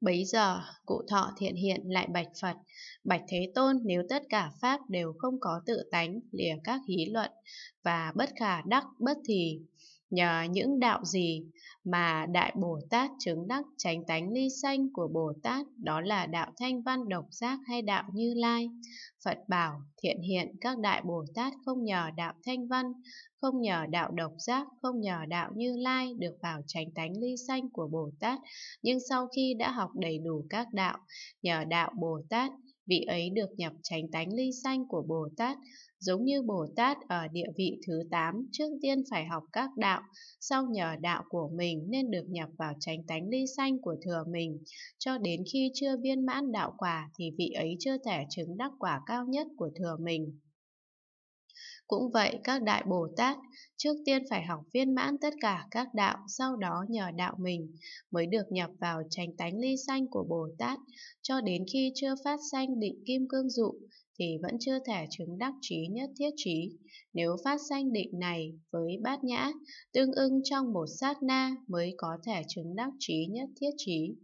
Bấy giờ, cụ thọ thiện hiện lại bạch Phật, bạch Thế Tôn nếu tất cả Pháp đều không có tự tánh, lìa các hí luận, và bất khả đắc bất thì, nhờ những đạo gì mà Đại Bồ Tát chứng đắc chánh tánh ly sanh của Bồ Tát đó là đạo thanh văn độc giác hay đạo như lai. Phật bảo thiện hiện các Đại Bồ Tát không nhờ đạo thanh văn, không nhờ đạo độc giác, không nhờ đạo như lai được vào chánh tánh ly sanh của Bồ Tát, nhưng sau khi đã học đầy đủ các đạo, nhờ đạo Bồ Tát vị ấy được nhập tránh tánh ly xanh của Bồ Tát, giống như Bồ Tát ở địa vị thứ 8 trước tiên phải học các đạo, sau nhờ đạo của mình nên được nhập vào tránh tánh ly xanh của thừa mình, cho đến khi chưa viên mãn đạo quả thì vị ấy chưa thể chứng đắc quả cao nhất của thừa mình. Cũng vậy, các đại Bồ Tát trước tiên phải học viên mãn tất cả các đạo, sau đó nhờ đạo mình mới được nhập vào tránh tánh ly sanh của Bồ Tát, cho đến khi chưa phát sanh định kim cương dụ thì vẫn chưa thể chứng đắc trí nhất thiết trí. Nếu phát sanh định này với bát nhã, tương ưng trong một sát na mới có thể chứng đắc trí nhất thiết trí.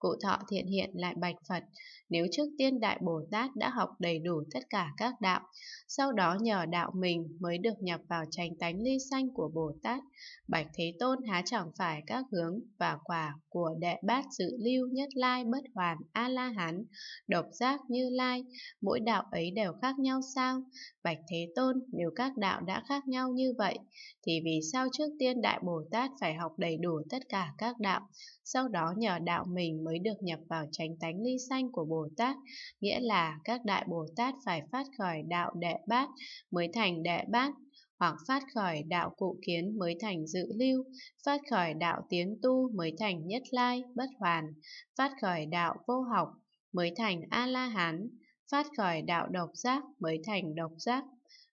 Cụ thọ thiện hiện lại bạch Phật, nếu trước tiên Đại Bồ Tát đã học đầy đủ tất cả các đạo, sau đó nhờ đạo mình mới được nhập vào tranh tánh ly xanh của Bồ Tát, bạch Thế Tôn há chẳng phải các hướng và quả của đệ bát dự lưu nhất lai bất hoàn A-la-hán, độc giác như lai, mỗi đạo ấy đều khác nhau sao? Bạch Thế Tôn, nếu các đạo đã khác nhau như vậy, thì vì sao trước tiên Đại Bồ Tát phải học đầy đủ tất cả các đạo, sau đó nhờ đạo mình mới được nhập vào chánh tánh ly sanh của Bồ Tát, nghĩa là các đại Bồ Tát phải phát khởi đạo đệ bát mới thành đệ bát, hoặc phát khởi đạo cụ kiến mới thành dự lưu, phát khởi đạo tiến tu mới thành nhất lai, bất hoàn, phát khởi đạo vô học mới thành A-la-hán, phát khởi đạo độc giác mới thành độc giác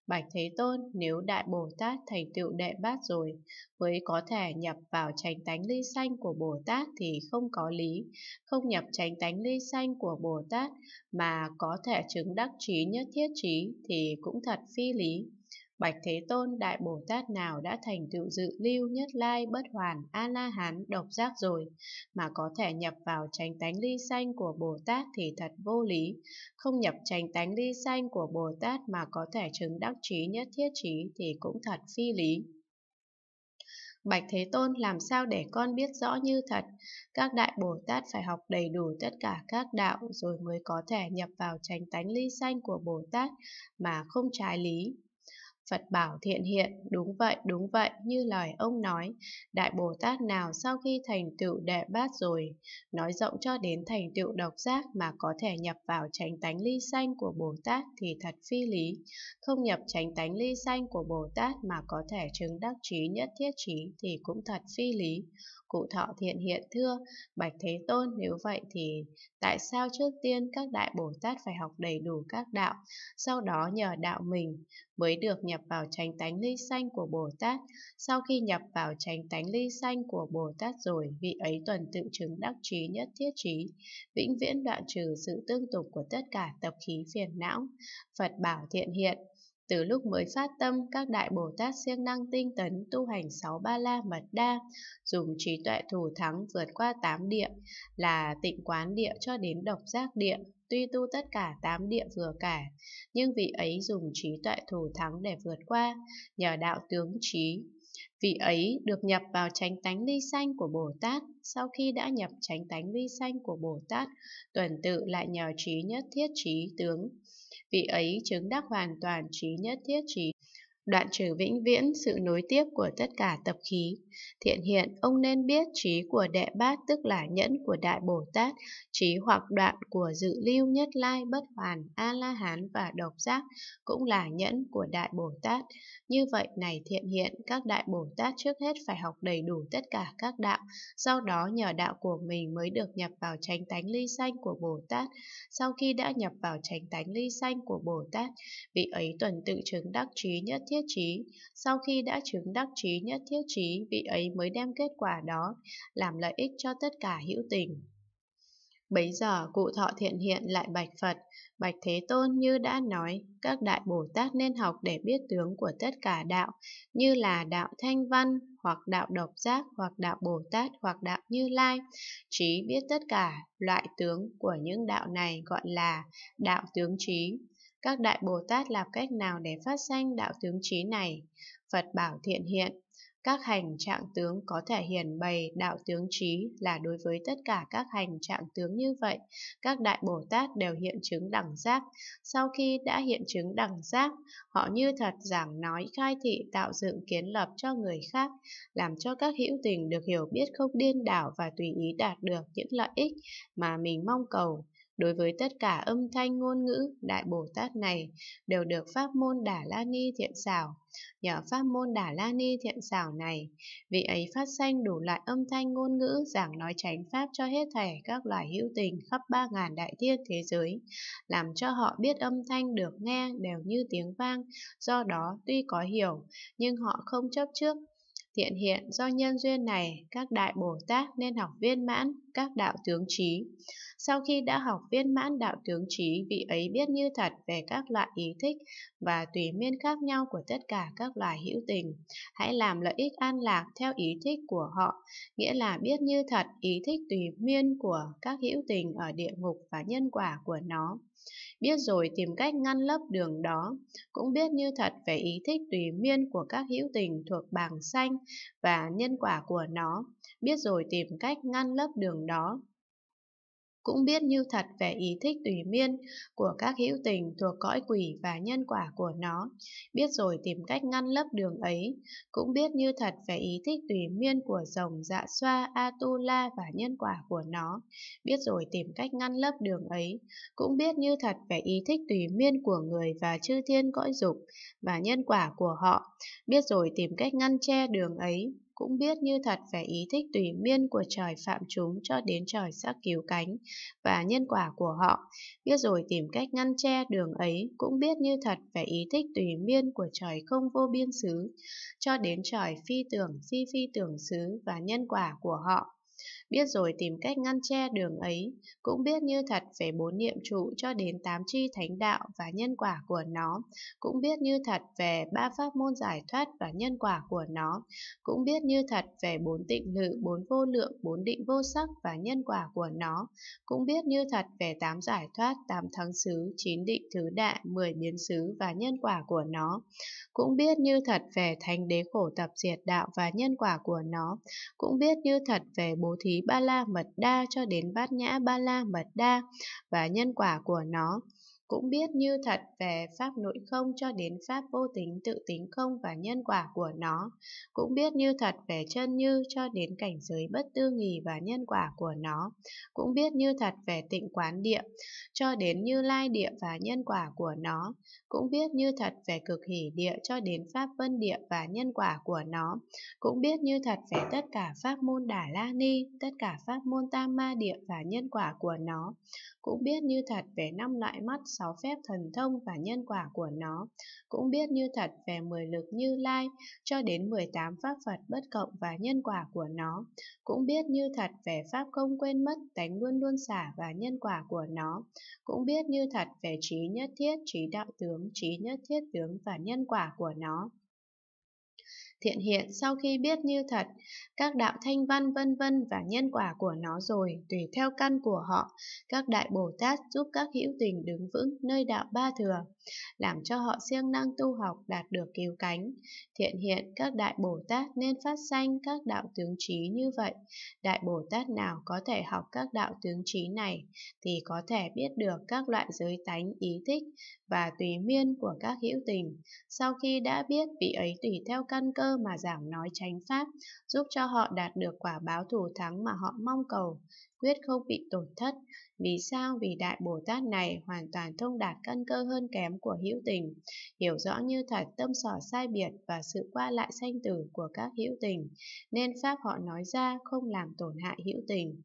Bạch Thế Tôn nếu Đại Bồ Tát thành tựu đệ bát rồi mới có thể nhập vào tránh tánh ly xanh của Bồ Tát thì không có lý, không nhập tránh tánh ly xanh của Bồ Tát mà có thể chứng đắc trí nhất thiết trí thì cũng thật phi lý. Bạch Thế Tôn Đại Bồ Tát nào đã thành tựu dự lưu nhất lai bất hoàn A-la-hán độc giác rồi, mà có thể nhập vào tránh tánh ly Xanh của Bồ Tát thì thật vô lý. Không nhập tránh tánh ly Xanh của Bồ Tát mà có thể chứng đắc trí nhất thiết trí thì cũng thật phi lý. Bạch Thế Tôn làm sao để con biết rõ như thật? Các đại Bồ Tát phải học đầy đủ tất cả các đạo rồi mới có thể nhập vào tránh tánh ly Xanh của Bồ Tát mà không trái lý. Phật bảo thiện hiện, đúng vậy, đúng vậy, như lời ông nói, Đại Bồ Tát nào sau khi thành tựu đệ bát rồi, nói rộng cho đến thành tựu độc giác mà có thể nhập vào tránh tánh ly xanh của Bồ Tát thì thật phi lý, không nhập tránh tánh ly xanh của Bồ Tát mà có thể chứng đắc trí nhất thiết trí thì cũng thật phi lý. Cụ thọ thiện hiện thưa, Bạch Thế Tôn nếu vậy thì tại sao trước tiên các đại Bồ Tát phải học đầy đủ các đạo, sau đó nhờ đạo mình mới được nhập vào tránh tánh ly xanh của Bồ Tát. Sau khi nhập vào tránh tánh ly xanh của Bồ Tát rồi, vị ấy tuần tự chứng đắc trí nhất thiết trí, vĩnh viễn đoạn trừ sự tương tục của tất cả tập khí phiền não. Phật bảo thiện hiện, từ lúc mới phát tâm, các đại Bồ Tát siêng năng tinh tấn tu hành sáu ba la mật đa, dùng trí tuệ thủ thắng vượt qua tám địa, là tịnh quán địa cho đến độc giác địa, tuy tu tất cả tám địa vừa cả, nhưng vị ấy dùng trí tuệ thủ thắng để vượt qua, nhờ đạo tướng trí. Vị ấy được nhập vào chánh tánh ly xanh của Bồ Tát, sau khi đã nhập chánh tánh ly xanh của Bồ Tát, tuần tự lại nhờ trí nhất thiết trí tướng, vị ấy chứng đắc hoàn toàn trí nhất thiết trí đoạn trừ vĩnh viễn sự nối tiếp của tất cả tập khí. Thiện hiện, ông nên biết trí của đệ bát tức là nhẫn của Đại Bồ Tát, trí hoặc đoạn của dự lưu nhất lai bất hoàn, A-la-hán và độc giác cũng là nhẫn của Đại Bồ Tát. Như vậy này thiện hiện, các Đại Bồ Tát trước hết phải học đầy đủ tất cả các đạo, sau đó nhờ đạo của mình mới được nhập vào tránh tánh ly xanh của Bồ Tát. Sau khi đã nhập vào tránh tánh ly xanh của Bồ Tát, vị ấy tuần tự chứng đắc trí nhất thiết thiết trí. Sau khi đã chứng đắc trí nhất thiết trí, vị ấy mới đem kết quả đó làm lợi ích cho tất cả hữu tình. Bấy giờ cụ thọ thiện hiện lại bạch Phật, bạch Thế Tôn như đã nói, các đại Bồ Tát nên học để biết tướng của tất cả đạo, như là đạo thanh văn, hoặc đạo độc giác, hoặc đạo Bồ Tát, hoặc đạo Như Lai. Trí biết tất cả loại tướng của những đạo này gọi là đạo tướng trí các đại Bồ Tát làm cách nào để phát sanh đạo tướng trí này? Phật bảo thiện hiện, các hành trạng tướng có thể hiển bày đạo tướng trí là đối với tất cả các hành trạng tướng như vậy, các đại Bồ Tát đều hiện chứng đẳng giác. Sau khi đã hiện chứng đẳng giác, họ như thật giảng nói khai thị tạo dựng kiến lập cho người khác, làm cho các hữu tình được hiểu biết không điên đảo và tùy ý đạt được những lợi ích mà mình mong cầu. Đối với tất cả âm thanh ngôn ngữ, Đại Bồ Tát này đều được pháp môn Đà La Ni thiện xảo. Nhờ pháp môn Đà La Ni thiện xảo này, vị ấy phát sanh đủ loại âm thanh ngôn ngữ giảng nói tránh pháp cho hết thảy các loài hữu tình khắp ba ngàn đại thiên thế giới, làm cho họ biết âm thanh được nghe đều như tiếng vang, do đó tuy có hiểu, nhưng họ không chấp trước, Thiện hiện do nhân duyên này, các đại Bồ Tát nên học viên mãn các đạo tướng trí. Sau khi đã học viên mãn đạo tướng trí, vị ấy biết như thật về các loại ý thích và tùy miên khác nhau của tất cả các loài hữu tình. Hãy làm lợi ích an lạc theo ý thích của họ, nghĩa là biết như thật ý thích tùy miên của các hữu tình ở địa ngục và nhân quả của nó. Biết rồi tìm cách ngăn lấp đường đó, cũng biết như thật về ý thích tùy miên của các hữu tình thuộc bảng xanh và nhân quả của nó, biết rồi tìm cách ngăn lấp đường đó cũng biết như thật về ý thích tùy miên của các hữu tình thuộc cõi quỷ và nhân quả của nó, biết rồi tìm cách ngăn lấp đường ấy, cũng biết như thật về ý thích tùy miên của rồng dạ xoa, atula và nhân quả của nó, biết rồi tìm cách ngăn lấp đường ấy, cũng biết như thật về ý thích tùy miên của người và chư thiên cõi dục và nhân quả của họ, biết rồi tìm cách ngăn che đường ấy, cũng biết như thật về ý thích tùy miên của trời phạm chúng cho đến trời sắc cứu cánh và nhân quả của họ, biết rồi tìm cách ngăn che đường ấy, cũng biết như thật về ý thích tùy miên của trời không vô biên xứ cho đến trời phi tưởng phi phi tưởng xứ và nhân quả của họ biết rồi tìm cách ngăn che đường ấy, cũng biết như thật về bốn niệm trụ cho đến tám chi thánh đạo và nhân quả của nó, cũng biết như thật về ba pháp môn giải thoát và nhân quả của nó, cũng biết như thật về bốn tịnh lự, bốn vô lượng, bốn định vô sắc và nhân quả của nó, cũng biết như thật về tám giải thoát, tám thắng xứ, chín định thứ đại, mười biến xứ và nhân quả của nó, cũng biết như thật về thành đế khổ tập diệt đạo và nhân quả của nó, cũng biết như thật về bố thí Ba La Mật Đa cho đến Bát Nhã Ba La Mật Đa và nhân quả của nó cũng biết như thật về pháp nội không cho đến pháp vô tính tự tính không và nhân quả của nó, cũng biết như thật về chân như cho đến cảnh giới bất tư nghì và nhân quả của nó, cũng biết như thật về tịnh quán địa cho đến như lai địa và nhân quả của nó, cũng biết như thật về cực hỷ địa cho đến pháp vân địa và nhân quả của nó, cũng biết như thật về tất cả pháp môn đà la ni, tất cả pháp môn tam ma địa và nhân quả của nó, cũng biết như thật về năm loại mắt sáu phép thần thông và nhân quả của nó, cũng biết như thật về mười lực như lai, cho đến 18 pháp Phật bất cộng và nhân quả của nó, cũng biết như thật về pháp không quên mất, tánh luôn luôn xả và nhân quả của nó, cũng biết như thật về trí nhất thiết, trí đạo tướng, trí nhất thiết tướng và nhân quả của nó. Thiện hiện sau khi biết như thật, các đạo thanh văn vân vân và nhân quả của nó rồi, tùy theo căn của họ, các đại Bồ Tát giúp các hữu tình đứng vững nơi đạo ba thừa làm cho họ siêng năng tu học đạt được cứu cánh. Thiện hiện các đại Bồ Tát nên phát sanh các đạo tướng trí như vậy. Đại Bồ Tát nào có thể học các đạo tướng trí này thì có thể biết được các loại giới tánh ý thích và tùy miên của các hữu tình. Sau khi đã biết vị ấy tùy theo căn cơ mà giảng nói tránh pháp, giúp cho họ đạt được quả báo thù thắng mà họ mong cầu quyết không bị tổn thất. Vì sao? Vì Đại Bồ Tát này hoàn toàn thông đạt căn cơ hơn kém của hữu tình, hiểu rõ như thật tâm sở sai biệt và sự qua lại sanh tử của các hữu tình, nên Pháp họ nói ra không làm tổn hại hữu tình.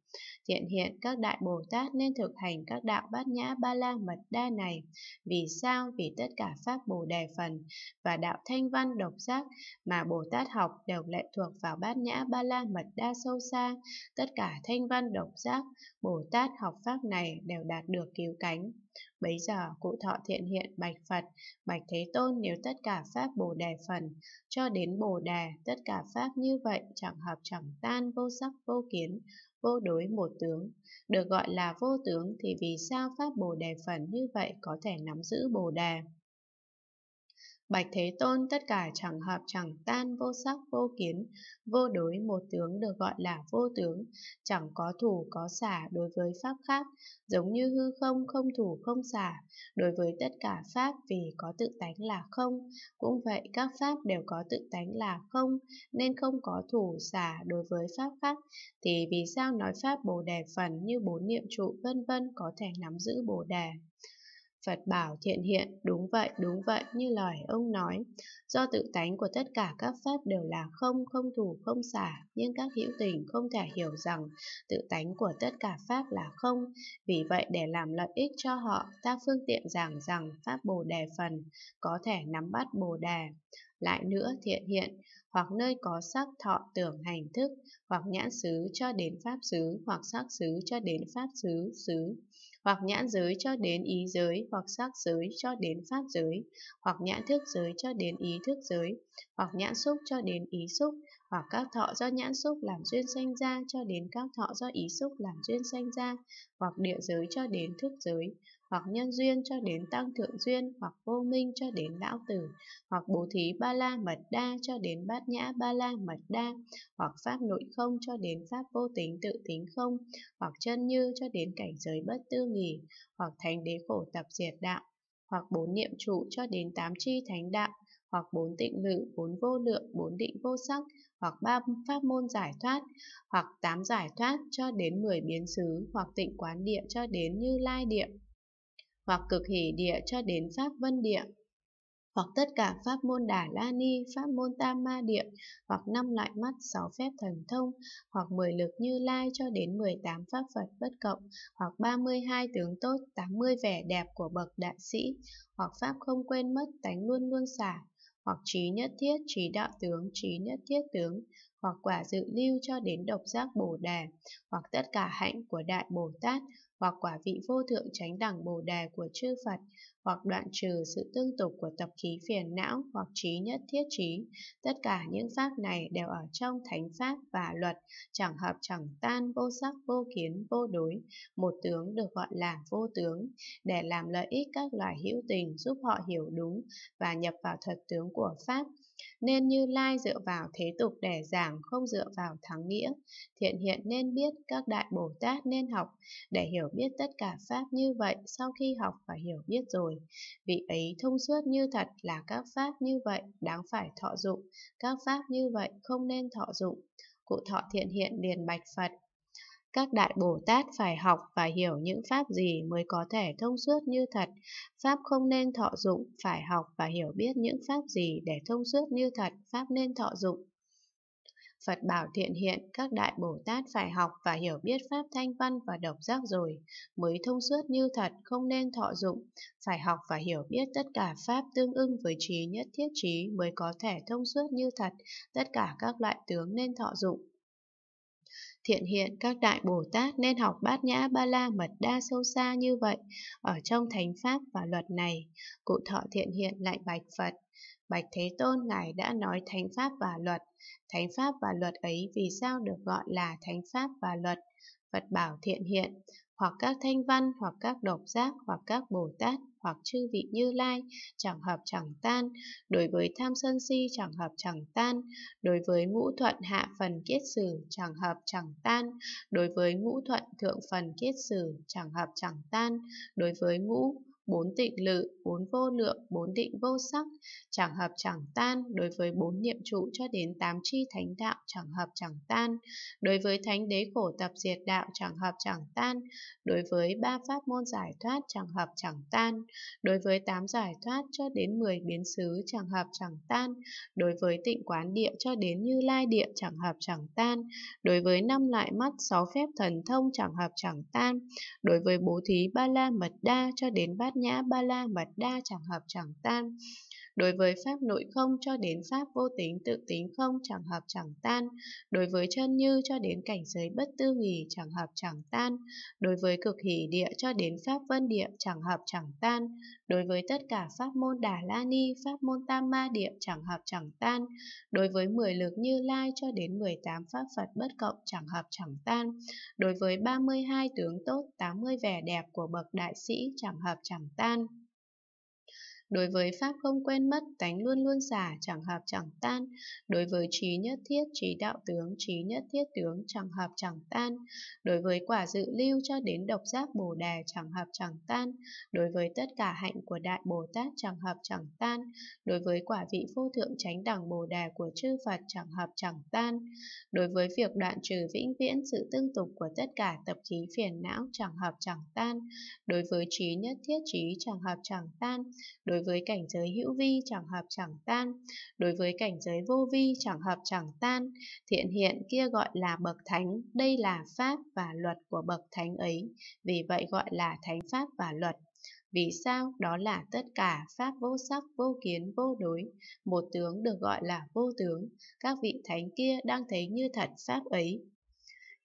Thiện hiện các Đại Bồ Tát nên thực hành các đạo bát nhã ba la mật đa này. Vì sao? Vì tất cả Pháp Bồ Đề Phần và đạo thanh văn độc giác mà Bồ Tát học đều lệ thuộc vào bát nhã ba la mật đa sâu xa, tất cả thanh văn độc giác Bồ Tát học pháp này đều đạt được cứu cánh. Bấy giờ cụ thọ thiện hiện bạch Phật, bạch Thế Tôn nếu tất cả pháp Bồ Đề phần, cho đến Bồ Đề tất cả pháp như vậy chẳng hợp chẳng tan vô sắc vô kiến, vô đối một tướng. Được gọi là vô tướng thì vì sao pháp Bồ Đề phần như vậy có thể nắm giữ Bồ Đề? Bạch Thế Tôn tất cả chẳng hợp chẳng tan vô sắc vô kiến, vô đối một tướng được gọi là vô tướng, chẳng có thủ có xả đối với pháp khác, giống như hư không không thủ không xả, đối với tất cả pháp vì có tự tánh là không, cũng vậy các pháp đều có tự tánh là không, nên không có thủ xả đối với pháp khác, thì vì sao nói pháp Bồ Đề phần như bốn niệm trụ vân vân có thể nắm giữ Bồ Đề? Phật bảo thiện hiện, đúng vậy, đúng vậy, như lời ông nói. Do tự tánh của tất cả các pháp đều là không, không thủ, không xả, nhưng các hữu tình không thể hiểu rằng tự tánh của tất cả pháp là không. Vì vậy, để làm lợi ích cho họ, ta phương tiện giảng rằng pháp bồ đề phần có thể nắm bắt bồ đề. Lại nữa thiện hiện, hoặc nơi có sắc thọ tưởng hành thức, hoặc nhãn xứ cho đến pháp xứ, hoặc sắc xứ cho đến pháp xứ, xứ hoặc nhãn giới cho đến ý giới, hoặc sắc giới cho đến pháp giới, hoặc nhãn thức giới cho đến ý thức giới, hoặc nhãn xúc cho đến ý xúc, hoặc các thọ do nhãn xúc làm duyên sanh ra cho đến các thọ do ý xúc làm duyên sanh ra, hoặc địa giới cho đến thức giới, hoặc nhân duyên cho đến tăng thượng duyên, hoặc vô minh cho đến lão tử, hoặc bố thí ba la mật đa cho đến bát nhã ba la mật đa, hoặc pháp nội không cho đến pháp vô tính tự tính không, hoặc chân như cho đến cảnh giới bất tư nghỉ, hoặc thánh đế khổ tập diệt đạo, hoặc bốn niệm trụ cho đến tám chi thánh đạo, hoặc bốn tịnh lự, bốn vô lượng, bốn định vô sắc, hoặc ba pháp môn giải thoát, hoặc tám giải thoát cho đến mười biến xứ, hoặc tịnh quán địa cho đến như lai địa hoặc cực hỷ địa cho đến pháp vân địa hoặc tất cả pháp môn đà la ni, pháp môn tam ma địa, hoặc năm loại mắt, sáu phép thần thông, hoặc mười lực như lai cho đến 18 pháp Phật bất cộng, hoặc 32 tướng tốt, 80 vẻ đẹp của bậc đại sĩ, hoặc pháp không quên mất, tánh luôn luôn xả, hoặc trí nhất thiết, trí đạo tướng, trí nhất thiết tướng, hoặc quả dự lưu cho đến độc giác Bồ đề, hoặc tất cả hạnh của Đại Bồ Tát, hoặc quả vị vô thượng chánh đẳng Bồ đề của chư Phật, hoặc đoạn trừ sự tương tục của tập khí phiền não hoặc trí nhất thiết trí. Tất cả những pháp này đều ở trong thánh pháp và luật, chẳng hợp chẳng tan, vô sắc, vô kiến, vô đối. Một tướng được gọi là vô tướng, để làm lợi ích các loài hữu tình giúp họ hiểu đúng và nhập vào thật tướng của pháp nên Như Lai dựa vào thế tục để giảng, không dựa vào thắng nghĩa. Thiện hiện nên biết, các đại Bồ Tát nên học, để hiểu biết tất cả Pháp như vậy sau khi học và hiểu biết rồi. Vị ấy thông suốt như thật là các Pháp như vậy đáng phải thọ dụng, các Pháp như vậy không nên thọ dụng. Cụ thọ thiện hiện liền bạch Phật, các đại Bồ Tát phải học và hiểu những pháp gì mới có thể thông suốt như thật. Pháp không nên thọ dụng, phải học và hiểu biết những pháp gì để thông suốt như thật, pháp nên thọ dụng. Phật bảo thiện hiện, các đại Bồ Tát phải học và hiểu biết Pháp thanh văn và độc giác rồi, mới thông suốt như thật, không nên thọ dụng, phải học và hiểu biết tất cả Pháp tương ưng với trí nhất thiết trí mới có thể thông suốt như thật, tất cả các loại tướng nên thọ dụng. Thiện hiện các đại Bồ Tát nên học bát nhã ba la mật đa sâu xa như vậy ở trong thánh pháp và luật này. Cụ thọ thiện hiện lại bạch Phật. Bạch Thế Tôn Ngài đã nói thánh pháp và luật. Thánh pháp và luật ấy vì sao được gọi là thánh pháp và luật? Phật bảo thiện hiện, hoặc các thanh văn, hoặc các độc giác, hoặc các Bồ Tát hoặc chư vị như lai, chẳng hợp chẳng tan, đối với tham sân si chẳng hợp chẳng tan, đối với ngũ thuận hạ phần kiết sử chẳng hợp chẳng tan, đối với ngũ thuận thượng phần kiết sử chẳng hợp chẳng tan, đối với ngũ bốn tịnh lự bốn vô lượng, bốn định vô sắc, chẳng hợp chẳng tan, đối với bốn niệm trụ cho đến tám chi thánh đạo chẳng hợp chẳng tan, đối với thánh đế khổ tập diệt đạo chẳng hợp chẳng tan, đối với ba pháp môn giải thoát chẳng hợp chẳng tan, đối với tám giải thoát cho đến mười biến xứ chẳng hợp chẳng tan, đối với tịnh quán địa cho đến như lai địa chẳng hợp chẳng tan, đối với năm loại mắt sáu phép thần thông chẳng hợp chẳng tan, đối với bố thí ba la mật đa cho đến bát nhã ba la mật đa chẳng hợp chẳng tan. Đối với pháp nội không cho đến pháp vô tính tự tính không chẳng hợp chẳng tan. Đối với chân như cho đến cảnh giới bất tư nghỉ chẳng hợp chẳng tan. Đối với cực hỷ địa cho đến pháp vân địa chẳng hợp chẳng tan. Đối với tất cả pháp môn đà la ni, pháp môn tam ma địa chẳng hợp chẳng tan. Đối với mười lực như lai cho đến mười tám pháp Phật bất cộng chẳng hợp chẳng tan. Đối với ba mươi hai tướng tốt, tám mươi vẻ đẹp của bậc đại sĩ chẳng hợp chẳng tan. Đối với Pháp không quên mất, tánh luôn luôn giả, chẳng hợp chẳng tan. Đối với trí nhất thiết, trí đạo tướng, trí nhất thiết tướng, chẳng hợp chẳng tan. Đối với quả dự lưu cho đến độc giác bồ đề, chẳng hợp chẳng tan. Đối với tất cả hạnh của Đại Bồ Tát, chẳng hợp chẳng tan. Đối với quả vị vô thượng chánh đẳng bồ đề của chư Phật, chẳng hợp chẳng tan. Đối với việc đoạn trừ vĩnh viễn sự tương tục của tất cả tập khí phiền não, chẳng hợp chẳng tan. Đối với trí nhất thiết trí, chẳng hợp chẳng tan. Đối đối với cảnh giới hữu vi chẳng hợp chẳng tan, đối với cảnh giới vô vi chẳng hợp chẳng tan, thiện hiện kia gọi là bậc thánh, đây là pháp và luật của bậc thánh ấy, vì vậy gọi là thánh pháp và luật. Vì sao? Đó là tất cả pháp vô sắc, vô kiến, vô đối. Một tướng được gọi là vô tướng. Các vị thánh kia đang thấy như thật pháp ấy,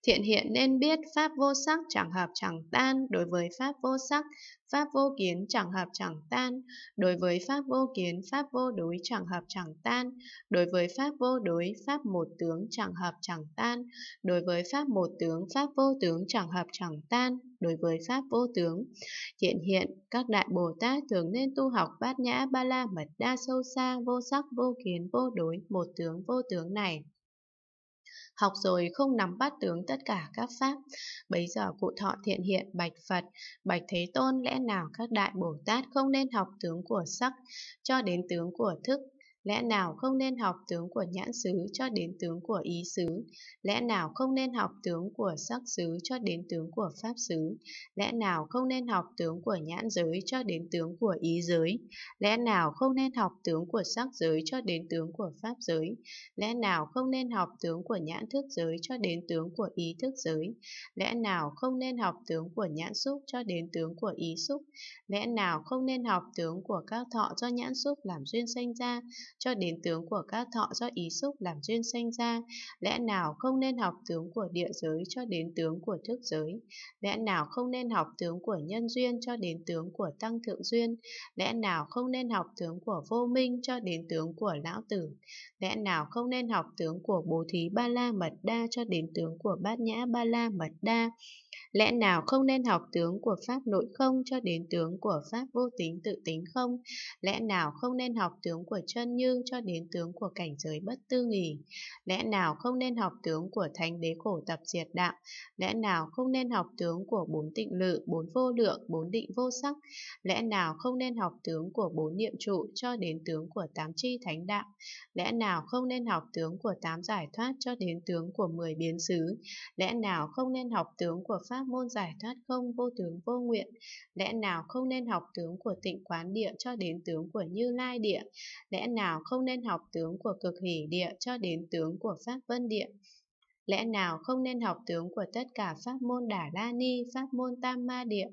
Thiện hiện nên biết pháp vô sắc chẳng hợp chẳng tan đối với pháp vô sắc, pháp vô kiến chẳng hợp chẳng tan đối với pháp vô kiến, pháp vô đối chẳng hợp chẳng tan đối với pháp vô đối, pháp một tướng chẳng hợp chẳng tan đối với pháp một tướng, pháp vô tướng chẳng hợp chẳng tan đối với pháp vô tướng. Thiện hiện, các đại Bồ Tát thường nên tu học bát nhã ba la mật đa sâu xa vô sắc vô kiến vô đối một tướng vô tướng này học rồi không nắm bắt tướng tất cả các pháp. bây giờ cụ thọ thiện hiện bạch Phật, bạch Thế Tôn lẽ nào các đại Bồ Tát không nên học tướng của sắc cho đến tướng của thức Lẽ nào không nên học tướng của nhãn xứ cho đến tướng của ý xứ? Lẽ nào không nên học tướng của sắc xứ cho đến tướng của pháp xứ? Lẽ nào không nên học tướng của nhãn giới cho đến tướng của ý giới? Lẽ nào không nên học tướng của sắc giới cho đến tướng của pháp giới? Lẽ nào không nên học tướng của nhãn thức giới cho đến tướng của ý thức giới? Lẽ nào không nên học tướng của nhãn xúc cho đến tướng của ý xúc? Lẽ nào không nên học tướng của các thọ do nhãn xúc làm duyên sanh ra cho đến tướng của các thọ do ý xúc làm duyên sanh ra. Lẽ nào không nên học tướng của địa giới cho đến tướng của thức giới? Lẽ nào không nên học tướng của nhân duyên cho đến tướng của tăng thượng duyên? Lẽ nào không nên học tướng của vô minh cho đến tướng của lão tử? Lẽ nào không nên học tướng của bố thí ba la mật đa cho đến tướng của bát nhã ba la mật đa? Lẽ nào không nên học tướng của Pháp nội không cho đến tướng của Pháp vô tính tự tính không? Lẽ nào không nên học tướng của chân như cho đến tướng của cảnh giới bất tư nghỉ? Lẽ nào không nên học tướng của thánh đế khổ tập diệt đạo? Lẽ nào không nên học tướng của bốn tịnh lự, bốn vô lượng, bốn định vô sắc? Lẽ nào không nên học tướng của bốn niệm trụ cho đến tướng của tám chi thánh đạo? Lẽ nào không nên học tướng của tám giải thoát cho đến tướng của mười biến xứ? Lẽ nào không nên học tướng của pháp môn giải thoát không vô tướng vô nguyện, lẽ nào không nên học tướng của tịnh quán địa cho đến tướng của Như Lai địa, lẽ nào không nên học tướng của cực hỷ địa cho đến tướng của Pháp Vân địa, Lẽ nào không nên học tướng của tất cả pháp môn Đà La Ni, pháp môn Tam Ma Địa?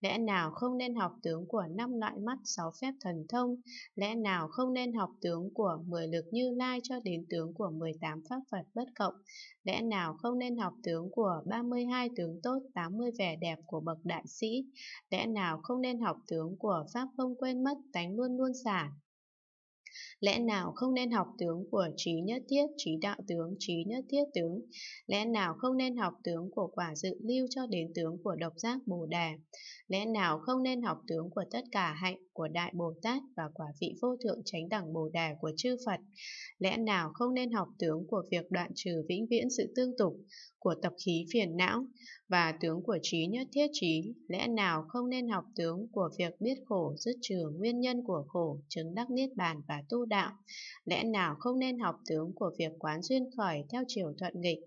Lẽ nào không nên học tướng của năm loại mắt, sáu phép thần thông? Lẽ nào không nên học tướng của mười lực Như Lai cho đến tướng của 18 pháp Phật bất cộng? Lẽ nào không nên học tướng của 32 tướng tốt, 80 vẻ đẹp của bậc đại sĩ? Lẽ nào không nên học tướng của pháp không quên mất, tánh luôn luôn xả? Lẽ nào không nên học tướng của trí nhất thiết, trí đạo tướng, trí nhất thiết tướng? Lẽ nào không nên học tướng của quả dự lưu cho đến tướng của độc giác Bồ đề. Lẽ nào không nên học tướng của tất cả hạnh của Đại Bồ Tát và quả vị vô thượng chánh đẳng Bồ Đà của chư Phật. Lẽ nào không nên học tướng của việc đoạn trừ vĩnh viễn sự tương tục, của tập khí phiền não, và tướng của trí nhất thiết trí? Lẽ nào không nên học tướng của việc biết khổ dứt trừ nguyên nhân của khổ, chứng đắc niết bàn và tu đạo? Lẽ nào không nên học tướng của việc quán duyên khởi theo chiều thuận nghịch?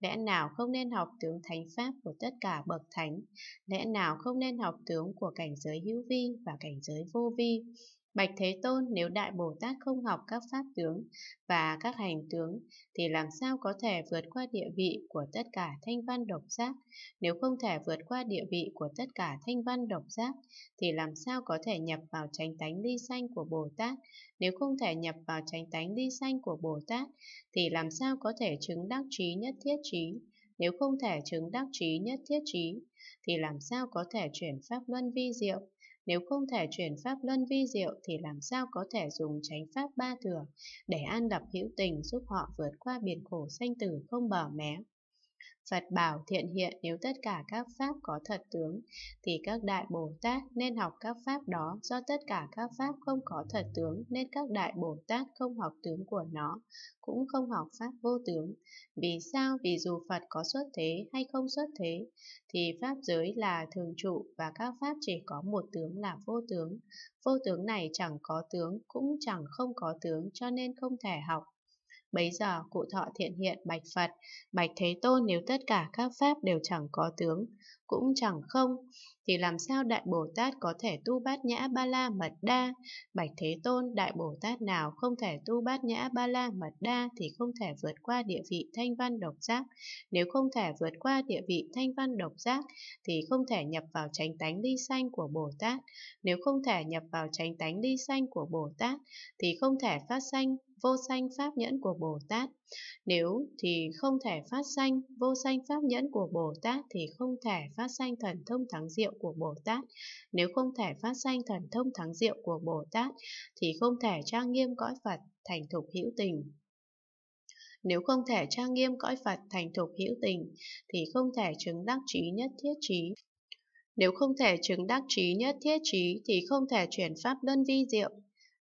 Lẽ nào không nên học tướng thánh pháp của tất cả bậc thánh? Lẽ nào không nên học tướng của cảnh giới hữu vi và cảnh giới vô vô vi. Bạch Thế Tôn nếu Đại Bồ Tát không học các pháp tướng và các hành tướng thì làm sao có thể vượt qua địa vị của tất cả thanh văn độc giác? Nếu không thể vượt qua địa vị của tất cả thanh văn độc giác thì làm sao có thể nhập vào chánh tánh ly sanh của Bồ Tát? Nếu không thể nhập vào chánh tánh ly sanh của Bồ Tát thì làm sao có thể chứng đắc trí nhất thiết trí? Nếu không thể chứng đắc trí nhất thiết trí thì làm sao có thể chuyển pháp luân vi diệu? Nếu không thể chuyển pháp luân vi diệu thì làm sao có thể dùng tránh pháp ba thừa để an lập hữu tình giúp họ vượt qua biển khổ sanh tử không bỏ mé. Phật bảo thiện hiện nếu tất cả các pháp có thật tướng, thì các đại Bồ Tát nên học các pháp đó, do tất cả các pháp không có thật tướng, nên các đại Bồ Tát không học tướng của nó, cũng không học pháp vô tướng. Vì sao? Vì dù Phật có xuất thế hay không xuất thế, thì pháp giới là thường trụ và các pháp chỉ có một tướng là vô tướng. Vô tướng này chẳng có tướng, cũng chẳng không có tướng, cho nên không thể học. Bấy giờ cụ thọ thiện hiện bạch Phật, bạch Thế Tôn nếu tất cả các pháp đều chẳng có tướng, cũng chẳng không, thì làm sao Đại Bồ Tát có thể tu bát nhã ba la mật đa? Bạch Thế Tôn, Đại Bồ Tát nào không thể tu bát nhã ba la mật đa thì không thể vượt qua địa vị thanh văn độc giác. Nếu không thể vượt qua địa vị thanh văn độc giác thì không thể nhập vào tránh tánh ly sanh của Bồ Tát. Nếu không thể nhập vào tránh tánh ly sanh của Bồ Tát thì không thể phát sanh vô sanh pháp nhẫn của Bồ Tát. Nếu thì không thể phát sanh vô sanh pháp nhẫn của Bồ Tát thì không thể phát sanh thần thông thắng diệu của Bồ Tát. Nếu không thể phát sanh thần thông thắng diệu của Bồ Tát thì không thể trang nghiêm cõi Phật thành thục hữu tình. Nếu không thể trang nghiêm cõi Phật thành thục hữu tình thì không thể chứng đắc trí nhất thiết trí. Nếu không thể chứng đắc trí nhất thiết trí thì không thể chuyển pháp đơn vi diệu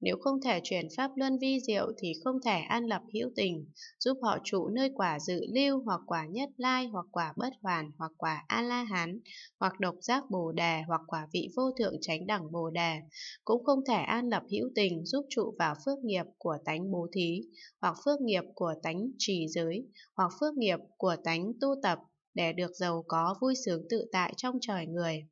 nếu không thể chuyển pháp luân vi diệu thì không thể an lập hữu tình, giúp họ trụ nơi quả dự lưu hoặc quả nhất lai hoặc quả bất hoàn hoặc quả A-la-hán hoặc độc giác bồ đề hoặc quả vị vô thượng tránh đẳng bồ đề, cũng không thể an lập hữu tình giúp trụ vào phước nghiệp của tánh bố thí hoặc phước nghiệp của tánh trì giới hoặc phước nghiệp của tánh tu tập để được giàu có vui sướng tự tại trong trời người.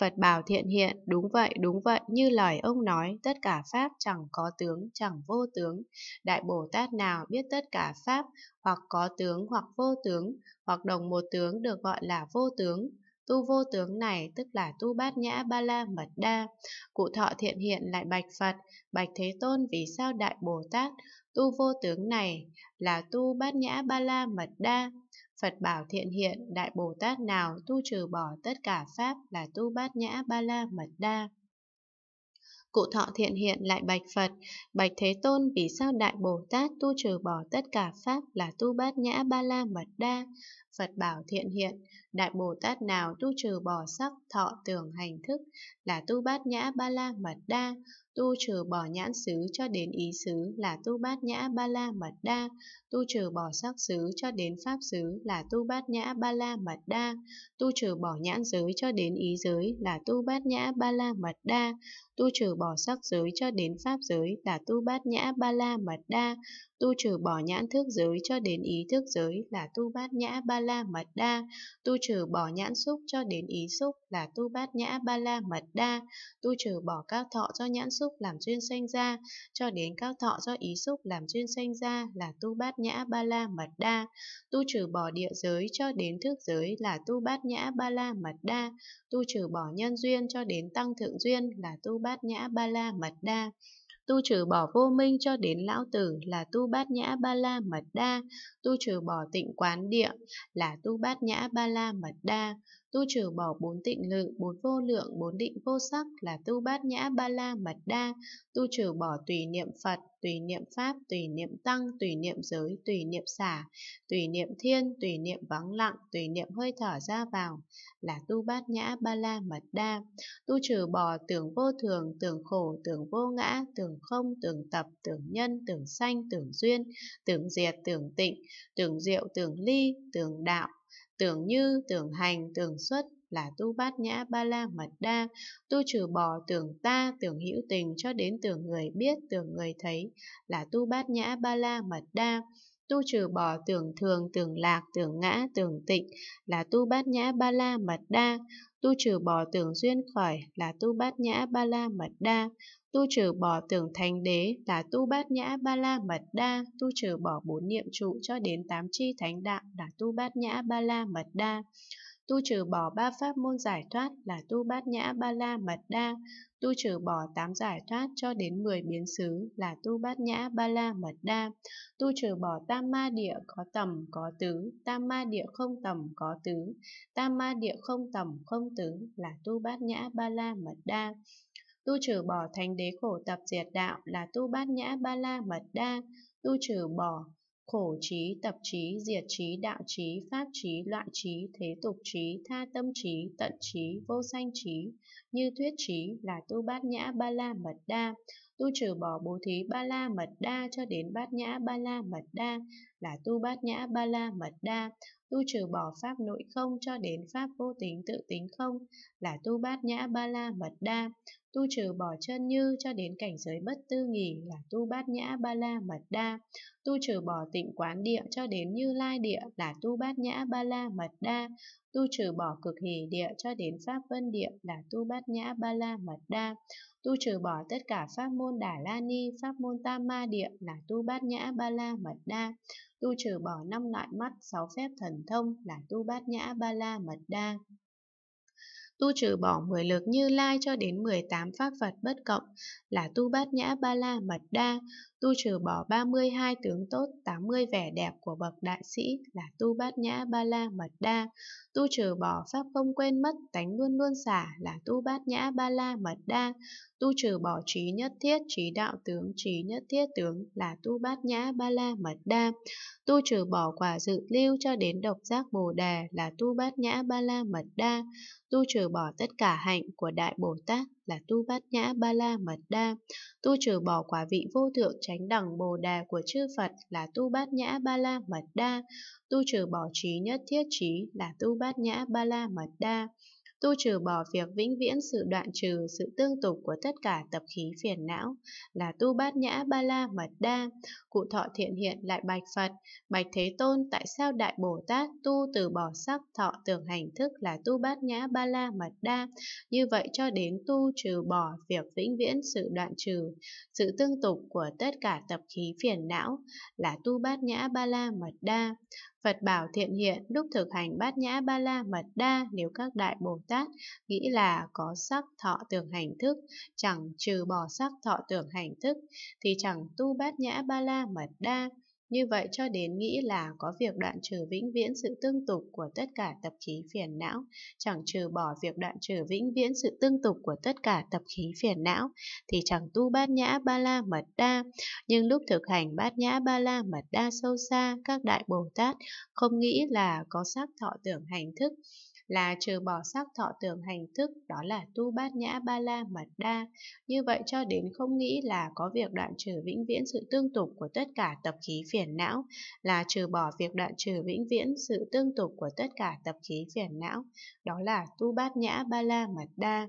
Phật bảo thiện hiện, đúng vậy, đúng vậy, như lời ông nói, tất cả Pháp chẳng có tướng, chẳng vô tướng. Đại Bồ Tát nào biết tất cả Pháp, hoặc có tướng, hoặc vô tướng, hoặc đồng một tướng được gọi là vô tướng. Tu vô tướng này tức là tu bát nhã ba la mật đa. Cụ thọ thiện hiện lại bạch Phật, bạch Thế Tôn vì sao Đại Bồ Tát, tu vô tướng này là tu bát nhã ba la mật đa. Phật bảo thiện hiện Đại Bồ Tát nào tu trừ bỏ tất cả Pháp là tu bát nhã ba la mật đa. Cụ thọ thiện hiện lại bạch Phật, bạch Thế Tôn vì sao Đại Bồ Tát tu trừ bỏ tất cả Pháp là tu bát nhã ba la mật đa. Phật bảo thiện hiện, Đại Bồ Tát nào tu trừ bỏ sắc, thọ, tưởng, hành thức là tu bát nhã ba la mật đa, tu trừ bỏ nhãn xứ cho đến ý xứ là tu bát nhã ba la mật đa, tu trừ bỏ sắc xứ cho đến pháp xứ là tu bát nhã ba la mật đa, tu trừ bỏ nhãn giới cho đến ý giới là tu bát nhã ba la mật đa, tu trừ bỏ sắc giới cho đến pháp giới là tu bát nhã ba la mật đa, tu trừ bỏ nhãn thức giới cho đến ý thức giới là tu bát nhã ba la la mật đa tu trừ bỏ nhãn xúc cho đến ý xúc là tu bát nhã ba la mật đa tu trừ bỏ các thọ do nhãn xúc làm duyên sanh ra cho đến các thọ do ý xúc làm duyên sanh ra là tu bát nhã ba la mật đa tu trừ bỏ địa giới cho đến thức giới là tu bát nhã ba la mật đa tu trừ bỏ nhân duyên cho đến tăng thượng duyên là tu bát nhã ba la mật đa Tu trừ bỏ vô minh cho đến lão tử là tu bát nhã ba la mật đa, tu trừ bỏ tịnh quán địa là tu bát nhã ba la mật đa, Tu trừ bỏ bốn tịnh lự, bốn vô lượng, bốn định vô sắc là tu bát nhã ba la mật đa. Tu trừ bỏ tùy niệm Phật, tùy niệm Pháp, tùy niệm Tăng, tùy niệm giới, tùy niệm xả, tùy niệm thiên, tùy niệm vắng lặng, tùy niệm hơi thở ra vào là tu bát nhã ba la mật đa. Tu trừ bỏ tưởng vô thường, tưởng khổ, tưởng vô ngã, tưởng không, tưởng tập, tưởng nhân, tưởng sanh, tưởng duyên, tưởng diệt, tưởng tịnh, tưởng diệu, tưởng ly, tưởng đạo, Tưởng như, tưởng hành, tưởng xuất là tu bát nhã ba la mật đa, tu trừ bỏ tưởng ta, tưởng hữu tình cho đến tưởng người biết, tưởng người thấy là tu bát nhã ba la mật đa. Tu trừ bỏ tưởng thường, tưởng lạc, tưởng ngã, tưởng tịnh là tu bát nhã ba la mật đa. Tu trừ bỏ tưởng duyên khởi là tu bát nhã ba la mật đa. Tu trừ bỏ tưởng thành đế là tu bát nhã ba la mật đa, tu trừ bỏ bốn niệm trụ cho đến tám chi thánh đạo là tu bát nhã ba la mật đa. Tu trừ bỏ ba pháp môn giải thoát là tu bát nhã ba la mật đa, tu trừ bỏ tám giải thoát cho đến 10 biến xứ là tu bát nhã ba la mật đa, tu trừ bỏ tam ma địa có tầm có tứ, tam ma địa không tầm có tứ, tam ma địa không tầm không tứ là tu bát nhã ba la mật đa, Tu trừ bỏ thánh đế khổ tập diệt đạo là tu bát nhã ba la mật đa, tu trừ bỏ khổ trí, tập trí, diệt trí, đạo trí, pháp trí, loại trí, thế tục trí, tha tâm trí, tận trí, vô sanh trí, như thuyết trí là tu bát nhã ba la mật đa. Tu trừ bỏ bố thí ba la mật đa cho đến bát nhã ba la mật đa là tu bát nhã ba la mật đa. Tu trừ bỏ pháp nội không cho đến pháp vô tính tự tính không là tu bát nhã ba la mật đa. Tu trừ bỏ chân như cho đến cảnh giới bất tư nghỉ là tu bát nhã ba la mật đa. Tu trừ bỏ tịnh quán địa cho đến như lai địa là tu bát nhã ba la mật đa. Tu trừ bỏ cực hỷ địa cho đến pháp vân địa là tu bát nhã ba la mật đa. Tu trừ bỏ tất cả pháp môn đà la ni, pháp môn tam ma địa là tu bát nhã ba la mật đa. Tu trừ bỏ năm loại mắt, sáu phép thần thông là tu bát nhã ba la mật đa. Tu trừ bỏ 10 lực như lai cho đến 18 pháp Phật bất cộng là tu bát nhã ba la mật đa, Tu trừ bỏ 32 tướng tốt, 80 vẻ đẹp của bậc đại sĩ là tu bát nhã ba la mật đa. Tu trừ bỏ pháp không quên mất, tánh luôn luôn xả là tu bát nhã ba la mật đa. Tu trừ bỏ trí nhất thiết, trí đạo tướng, trí nhất thiết tướng là tu bát nhã ba la mật đa. Tu trừ bỏ quả dự lưu cho đến độc giác bồ đề là tu bát nhã ba la mật đa. Tu trừ bỏ tất cả hạnh của Đại Bồ Tát là tu bát nhã ba la mật đa. Tu trừ bỏ quả vị vô thượng chánh đẳng bồ đà của chư Phật là tu bát nhã ba la mật đa. Tu trừ bỏ trí nhất thiết trí là tu bát nhã ba la mật đa. Tu trừ bỏ việc vĩnh viễn sự đoạn trừ sự tương tục của tất cả tập khí phiền não là tu bát nhã ba la mật đa. Cụ thọ thiện hiện lại bạch Phật, bạch Thế Tôn tại sao Đại Bồ Tát tu từ bỏ sắc thọ tưởng hành thức là tu bát nhã ba la mật đa. Như vậy cho đến tu trừ bỏ việc vĩnh viễn sự đoạn trừ sự tương tục của tất cả tập khí phiền não là tu bát nhã ba la mật đa. Phật bảo thiện hiện lúc thực hành bát nhã ba la mật đa nếu các đại Bồ Tát nghĩ là có sắc thọ tưởng hành thức, chẳng trừ bỏ sắc thọ tưởng hành thức thì chẳng tu bát nhã ba la mật đa. Như vậy cho đến nghĩ là có việc đoạn trừ vĩnh viễn sự tương tục của tất cả tập khí phiền não, chẳng trừ bỏ việc đoạn trừ vĩnh viễn sự tương tục của tất cả tập khí phiền não, thì chẳng tu bát nhã ba la mật đa. Nhưng lúc thực hành bát nhã ba la mật đa sâu xa, các đại Bồ Tát không nghĩ là có sắc thọ tưởng hành thức, là trừ bỏ sắc thọ tưởng hành thức đó là tu bát nhã ba la mật đa. Như vậy cho đến không nghĩ là có việc đoạn trừ vĩnh viễn sự tương tục của tất cả tập khí phiền não, là trừ bỏ việc đoạn trừ vĩnh viễn sự tương tục của tất cả tập khí phiền não, đó là tu bát nhã ba la mật đa.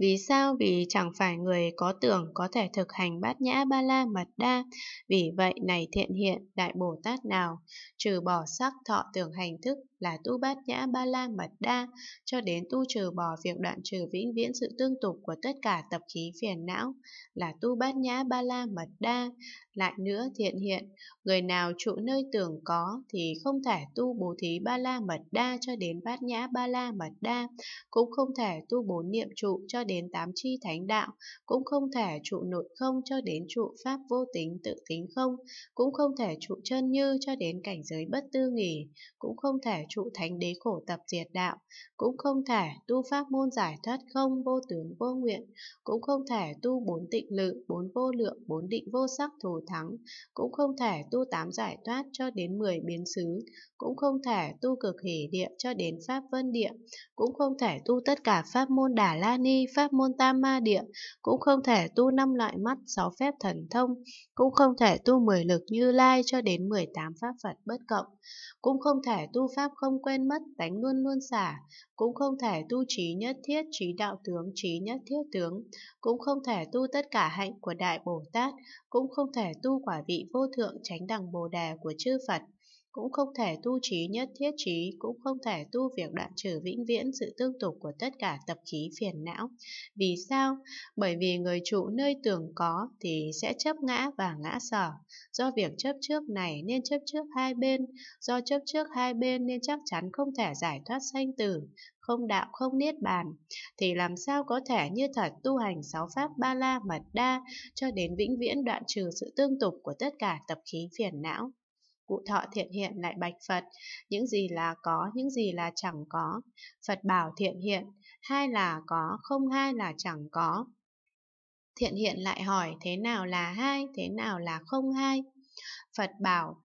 Vì sao? Vì chẳng phải người có tưởng có thể thực hành bát nhã ba la mật đa, vì vậy này thiện hiện đại Bồ Tát nào, trừ bỏ sắc thọ tưởng hành thức là tu bát nhã ba la mật đa, cho đến tu trừ bỏ việc đoạn trừ vĩnh viễn sự tương tục của tất cả tập khí phiền não là tu bát nhã ba la mật đa. Lại nữa thiện hiện, người nào trụ nơi tưởng có thì không thể tu bố thí ba la mật đa cho đến bát nhã ba la mật đa, cũng không thể tu bốn niệm trụ cho đến tám chi thánh đạo, cũng không thể trụ nội không cho đến trụ pháp vô tính tự tính không, cũng không thể trụ chân như cho đến cảnh giới bất tư nghỉ, cũng không thể trụ thánh đế khổ tập diệt đạo, cũng không thể tu pháp môn giải thoát không vô tướng vô nguyện, cũng không thể tu bốn tịnh lự, bốn vô lượng, bốn định vô sắc thù thắng, cũng không thể tu tám giải thoát cho đến mười biến xứ, cũng không thể tu cực hỷ địa cho đến pháp vân địa, cũng không thể tu tất cả pháp môn đà la ni, pháp môn tam ma địa, cũng không thể tu năm loại mắt, sáu phép thần thông, cũng không thể tu mười lực như lai cho đến 18 pháp Phật bất cộng, cũng không thể tu pháp không quên mất, tánh luôn luôn xả, cũng không thể tu trí nhất thiết, trí đạo tướng, trí nhất thiết tướng, cũng không thể tu tất cả hạnh của Đại Bồ Tát, cũng không thể tu quả vị vô thượng tránh đẳng Bồ đề của chư Phật cũng không thể tu trí nhất thiết trí, cũng không thể tu việc đoạn trừ vĩnh viễn sự tương tục của tất cả tập khí phiền não. Vì sao? Bởi vì người trụ nơi tưởng có thì sẽ chấp ngã và ngã sở. Do việc chấp trước này nên chấp trước hai bên, do chấp trước hai bên nên chắc chắn không thể giải thoát sanh tử, không đạo không niết bàn thì làm sao có thể như thật tu hành sáu pháp ba la mật đa cho đến vĩnh viễn đoạn trừ sự tương tục của tất cả tập khí phiền não cụ thọ thiện hiện lại bạch Phật, những gì là có, những gì là chẳng có. Phật bảo thiện hiện, hai là có, không hai là chẳng có. Thiện hiện lại hỏi thế nào là hai, thế nào là không hai. Phật bảo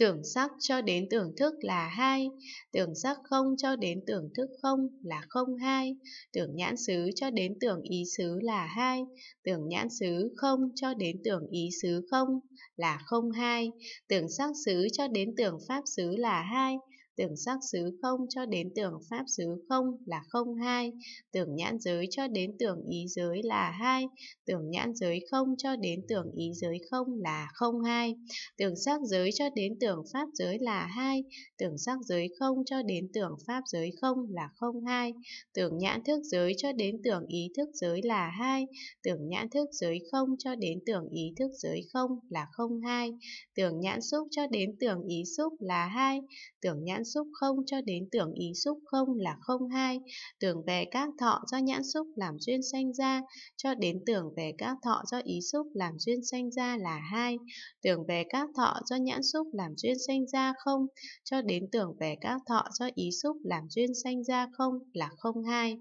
tưởng sắc cho đến tưởng thức là hai tưởng sắc không cho đến tưởng thức không là không hai tưởng nhãn xứ cho đến tưởng ý xứ là hai tưởng nhãn xứ không cho đến tưởng ý xứ không là không hai tưởng sắc xứ cho đến tưởng pháp xứ là hai tưởng sắc xứ không cho đến tưởng pháp xứ không là không hai, tưởng nhãn giới cho đến tưởng ý giới là hai, tưởng nhãn giới không cho đến tưởng ý giới không là không hai, tưởng sắc giới cho đến tưởng pháp giới là hai, tưởng sắc giới không cho đến tưởng pháp giới không là không hai, tưởng nhãn thức giới cho đến tưởng ý thức giới là hai, tưởng nhãn thức giới không cho đến tưởng ý thức giới không là không hai, tưởng nhãn xúc cho đến tưởng ý xúc là hai, tưởng nhãn xúc không cho đến tưởng ý xúc không là không hai, tưởng về các thọ do nhãn xúc làm duyên sanh ra cho đến tưởng về các thọ do ý xúc làm duyên sanh ra là hai, tưởng về các thọ do nhãn xúc làm duyên sanh ra không cho đến tưởng về các thọ do ý xúc làm duyên sanh ra không là không hai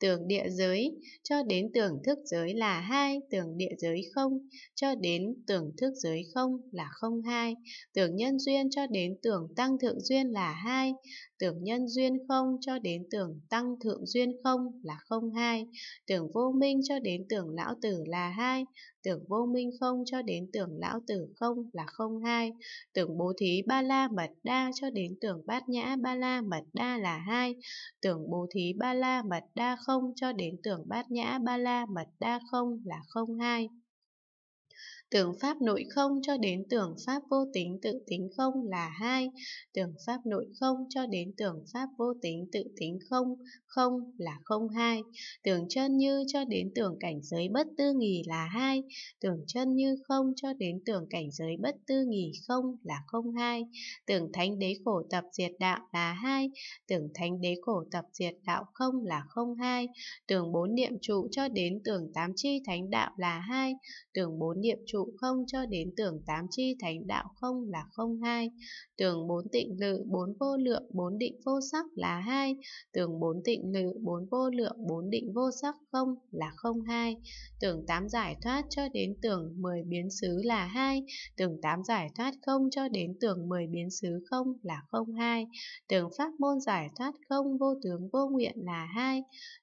tường địa giới cho đến tường thức giới là hai tường địa giới không cho đến tường thức giới không là không hai tường nhân duyên cho đến tường tăng thượng duyên là hai tưởng nhân duyên không cho đến tưởng tăng thượng duyên không là không hai, tưởng vô minh cho đến tưởng lão tử là hai, tưởng vô minh không cho đến tưởng lão tử không là không hai, tưởng bố thí ba la mật đa cho đến tưởng bát nhã ba la mật đa là hai, tưởng bố thí ba la mật đa không cho đến tưởng bát nhã ba la mật đa không là không hai Tưởng pháp nội không cho đến tưởng pháp vô tính tự tính không là hai Tưởng pháp nội không cho đến tưởng pháp vô tính tự tính không, không là không hai Tưởng chân như cho đến tưởng cảnh giới bất tư nghỉ là hai Tưởng chân như không cho đến tưởng cảnh giới bất tư nghỉ không là không hai Tưởng thánh đế khổ tập diệt đạo là hai Tưởng thánh đế khổ tập diệt đạo không là không hai Tưởng bốn niệm trụ cho đến tưởng tám chi thánh đạo là hai Tưởng bốn niệm trụ trụ không cho đến tưởng tám chi thánh đạo không là không hai tưởng bốn tịnh lự bốn vô lượng bốn định vô sắc là hai tưởng bốn tịnh lự bốn vô lượng bốn định vô sắc không là không hai tưởng tám giải thoát cho đến tưởng mười biến xứ là hai tưởng tám giải thoát không cho đến tưởng mười biến xứ không là không hai tưởng pháp môn giải thoát không vô tướng vô nguyện là hai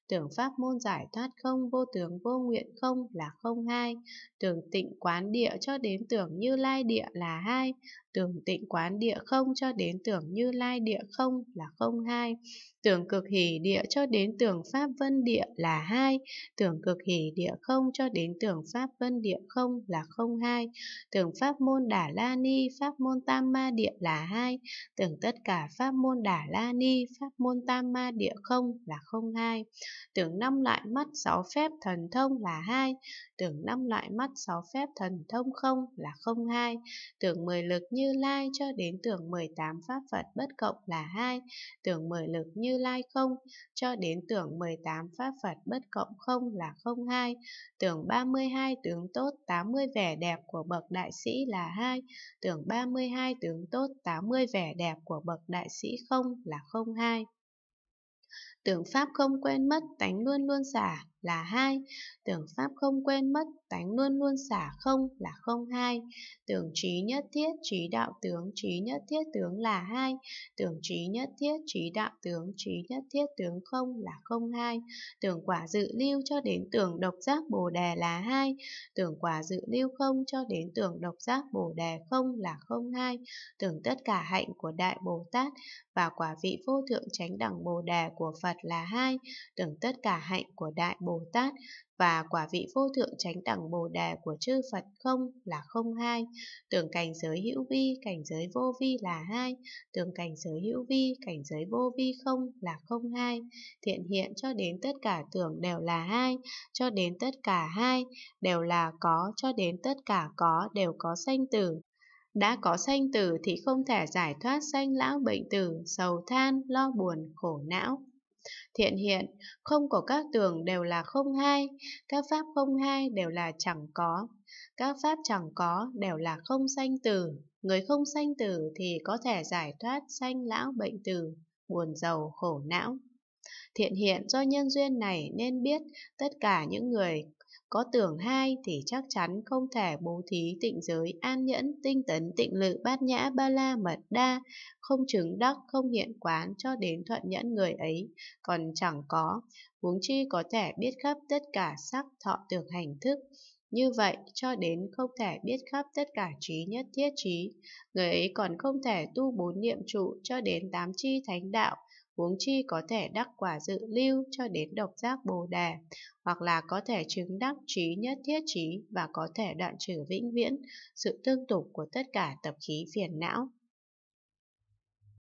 tưởng pháp môn giải thoát không vô tướng vô nguyện không là không hai tưởng tịnh quán địa cho đến Tưởng Như Lai địa là hai, tưởng tịnh quán địa không cho đến tưởng như lai địa không là không hai, tưởng cực hỷ địa cho đến tưởng pháp vân địa là hai, tưởng cực hỷ địa không cho đến tưởng pháp vân địa không là không hai, tưởng pháp môn đả la ni pháp môn tam ma địa là hai, tưởng tất cả pháp môn đả la ni pháp môn tam ma địa không là không hai, tưởng năm loại mắt sáu phép thần thông là hai, tưởng năm loại mắt sáu phép thần thông không là không hai, tưởng mười lực như như Lai cho đến tưởng 18 pháp Phật bất cộng là hai, tưởng 10 lực Như Lai không cho đến tưởng 18 pháp Phật bất cộng không là không hai, tưởng 32 tướng tốt 80 vẻ đẹp của bậc đại sĩ là hai, tưởng 32 tướng tốt 80 vẻ đẹp của bậc đại sĩ không là không hai. Tưởng pháp không quên mất tánh luôn luôn giả, là hai tưởng pháp không quên mất tánh luôn luôn xả không là không hai tưởng trí nhất thiết trí đạo tướng trí nhất thiết tướng là hai tưởng trí nhất thiết trí đạo tướng trí nhất thiết tướng không là không hai tưởng quả dự lưu cho đến tưởng độc giác bồ đề là hai tưởng quả dự lưu không cho đến tưởng độc giác bồ đề không là không hai tưởng tất cả hạnh của đại bồ tát và quả vị vô thượng chánh đẳng bồ đề của phật là hai tưởng tất cả hạnh của đại bồ Bồ Tát và quả vị vô thượng chánh đẳng Bồ Đề của chư Phật không là không hai, tưởng cảnh giới hữu vi, cảnh giới vô vi là hai, tưởng cảnh giới hữu vi, cảnh giới vô vi không là không hai, thiện hiện cho đến tất cả tưởng đều là hai, cho đến tất cả hai đều là có, cho đến tất cả có đều có sanh tử, đã có sanh tử thì không thể giải thoát sanh lão bệnh tử, sầu than, lo buồn, khổ não. Thiện hiện, không của các tường đều là không hai, các pháp không hai đều là chẳng có, các pháp chẳng có đều là không sanh tử. Người không sanh tử thì có thể giải thoát sanh lão bệnh tử, buồn giàu khổ não. Thiện hiện do nhân duyên này nên biết tất cả những người có tưởng hai thì chắc chắn không thể bố thí tịnh giới an nhẫn, tinh tấn, tịnh lự, bát nhã, ba la, mật đa, không chứng đắc, không hiện quán cho đến thuận nhẫn người ấy, còn chẳng có, huống chi có thể biết khắp tất cả sắc, thọ, tưởng, hành, thức. Như vậy, cho đến không thể biết khắp tất cả trí nhất thiết trí, người ấy còn không thể tu bốn niệm trụ cho đến tám chi thánh đạo, huống chi có thể đắc quả dự lưu cho đến độc giác bồ đề, hoặc là có thể chứng đắc trí nhất thiết trí và có thể đoạn trừ vĩnh viễn sự tương tục của tất cả tập khí phiền não.